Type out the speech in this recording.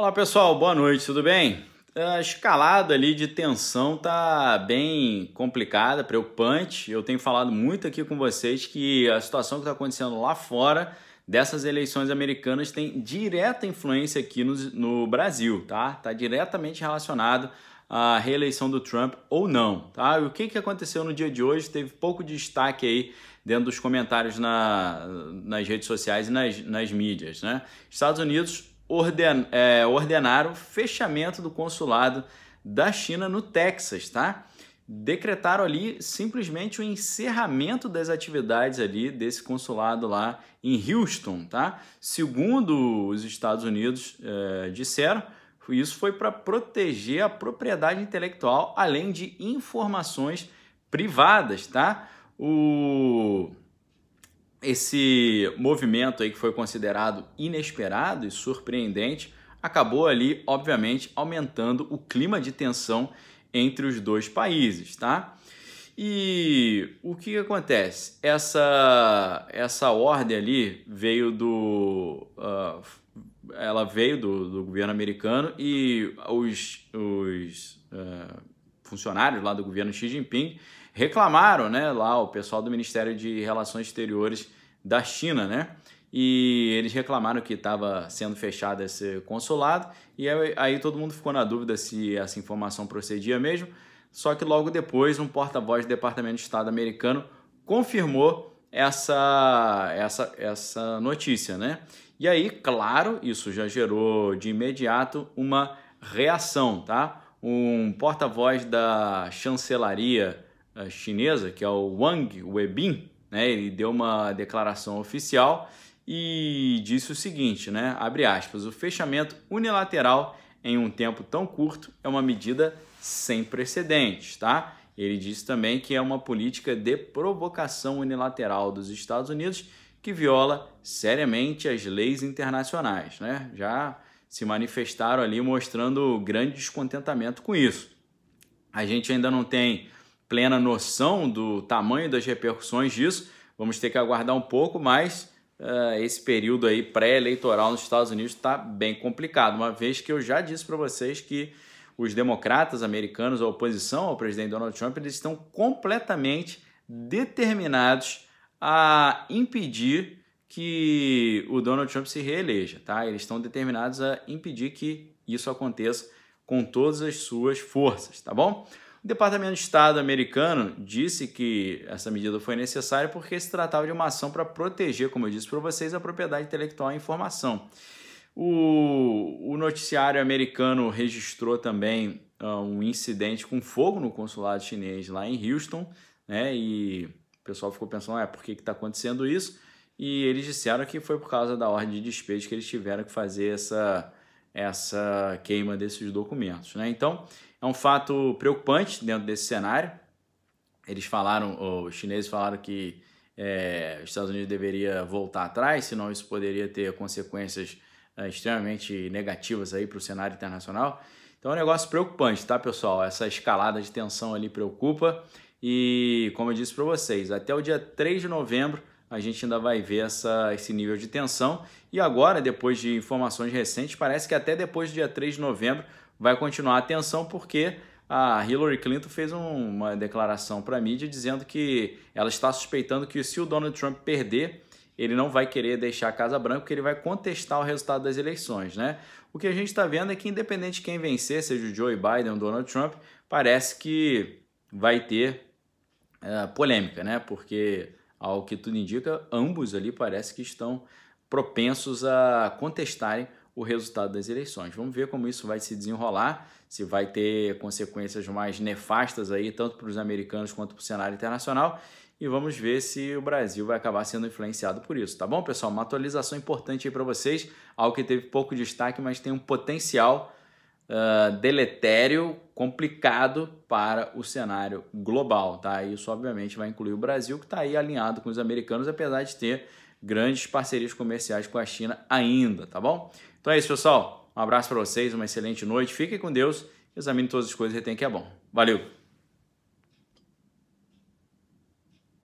Olá pessoal, boa noite, tudo bem? Ah, a escalada ali de tensão tá bem complicada, preocupante. Eu tenho falado muito aqui com vocês que a situação que está acontecendo lá fora dessas eleições americanas tem direta influência aqui no, no Brasil, tá? Tá diretamente relacionado à reeleição do Trump ou não, tá? E o que, que aconteceu no dia de hoje teve pouco destaque aí dentro dos comentários na, nas redes sociais e nas, nas mídias, né? Estados Unidos orden, é, ordenaram fechamento do consulado da China no Texas, tá? Decretaram ali simplesmente o encerramento das atividades ali desse consulado lá em Houston, tá? Segundo os Estados Unidos é, disseram, isso foi para proteger a propriedade intelectual, além de informações privadas, tá? O esse movimento aí que foi considerado inesperado e surpreendente acabou ali, obviamente, aumentando o clima de tensão entre os dois países, tá? E o que, acontece? Essa, essa ordem ali veio do. Uh, ela veio do, do, governo americano e os, os uh, funcionários lá do governo Xi Jinping reclamaram, né, lá o pessoal do Ministério de Relações Exteriores da China, né? E eles reclamaram que estava sendo fechado esse consulado, e aí, aí todo mundo ficou na dúvida se essa informação procedia mesmo. Só que logo depois, um porta-voz do Departamento de Estado americano confirmou essa, essa, essa notícia, né? E aí, claro, isso já gerou de imediato uma reação, tá? Um porta-voz da chancelaria eh, chinesa, que é o Wang Webin, né, ele deu uma declaração oficial e disse o seguinte, né, abre aspas, o fechamento unilateral em um tempo tão curto é uma medida sem precedentes, tá? Ele disse também que é uma política de provocação unilateral dos Estados Unidos que viola seriamente as leis internacionais, né? Já se manifestaram ali mostrando grande descontentamento com isso. A gente ainda não tem plena noção do tamanho das repercussões disso. Vamos ter que aguardar um pouco, mas uh, esse período aí pré-eleitoral nos Estados Unidos está bem complicado, uma vez que eu já disse para vocês que os democratas americanos, a oposição ao presidente Donald Trump, eles estão completamente determinados a impedir que o Donald Trump se reeleja, tá? Eles estão determinados a impedir que isso aconteça com todas as suas forças, tá bom? O Departamento de Estado americano disse que essa medida foi necessária porque se tratava de uma ação para proteger, como eu disse para vocês, a propriedade intelectual e a informação. O, o, noticiário americano registrou também uh, um incidente com fogo no consulado chinês lá em Houston, né? E o pessoal ficou pensando, é, por que está acontecendo isso? E eles disseram que foi por causa da ordem de despejo que eles tiveram que fazer essa, essa queima desses documentos, né? Então, é um fato preocupante dentro desse cenário. Eles falaram, os chineses falaram que é, os Estados Unidos deveria voltar atrás, senão isso poderia ter consequências é, extremamente negativas aí para o cenário internacional. Então é um negócio preocupante, tá, pessoal? Essa escalada de tensão ali preocupa. E como eu disse para vocês, até o dia 3 de novembro a gente ainda vai ver essa, esse nível de tensão. E agora, depois de informações recentes, parece que até depois do dia 3 de novembro vai continuar a tensão porque a Hillary Clinton fez uma declaração para a mídia dizendo que ela está suspeitando que se o Donald Trump perder, ele não vai querer deixar a Casa Branca, porque ele vai contestar o resultado das eleições, né? O que a gente está vendo é que independente de quem vencer, seja o Joe Biden ou o Donald Trump, parece que vai ter é, polêmica, né? Porque ao que tudo indica, ambos ali parece que estão propensos a contestarem o resultado das eleições. Vamos ver como isso vai se desenrolar, se vai ter consequências mais nefastas aí, tanto para os americanos quanto para o cenário internacional. E vamos ver se o Brasil vai acabar sendo influenciado por isso, tá bom, pessoal? Uma atualização importante aí para vocês, algo que teve pouco destaque, mas tem um potencial uh, deletério complicado para o cenário global, tá? Isso obviamente vai incluir o Brasil, que está aí alinhado com os americanos, apesar de ter grandes parcerias comerciais com a China ainda, tá bom? Então é isso, pessoal. Um abraço para vocês, uma excelente noite. Fiquem com Deus, examine todas as coisas e retém que é bom. Valeu!